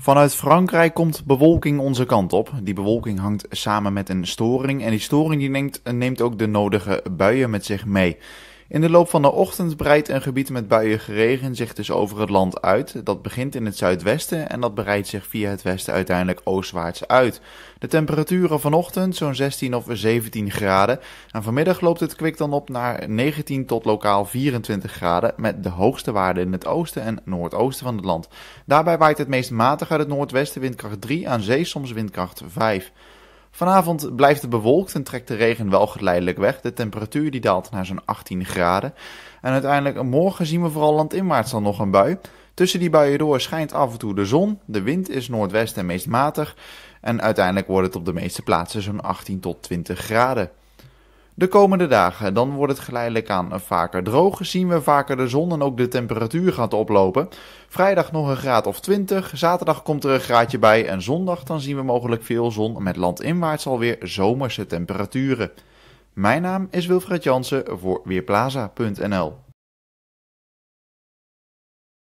Vanuit Frankrijk komt bewolking onze kant op. Die bewolking hangt samen met een storing en die storing die neemt, neemt ook de nodige buien met zich mee. In de loop van de ochtend breidt een gebied met buien regen zich dus over het land uit. Dat begint in het zuidwesten en dat breidt zich via het westen uiteindelijk oostwaarts uit. De temperaturen vanochtend zo'n 16 of 17 graden. En vanmiddag loopt het kwik dan op naar 19 tot lokaal 24 graden met de hoogste waarden in het oosten en noordoosten van het land. Daarbij waait het meest matig uit het noordwesten windkracht 3 aan zee soms windkracht 5. Vanavond blijft het bewolkt en trekt de regen wel geleidelijk weg. De temperatuur die daalt naar zo'n 18 graden. En uiteindelijk morgen zien we vooral landinwaarts dan nog een bui. Tussen die buien door schijnt af en toe de zon. De wind is noordwest en meest matig. En uiteindelijk wordt het op de meeste plaatsen zo'n 18 tot 20 graden. De komende dagen, dan wordt het geleidelijk aan vaker droog. Zien we vaker de zon en ook de temperatuur gaat oplopen. Vrijdag nog een graad of 20, zaterdag komt er een graadje bij en zondag dan zien we mogelijk veel zon met landinwaarts alweer zomerse temperaturen. Mijn naam is Wilfred Jansen voor Weerplaza.nl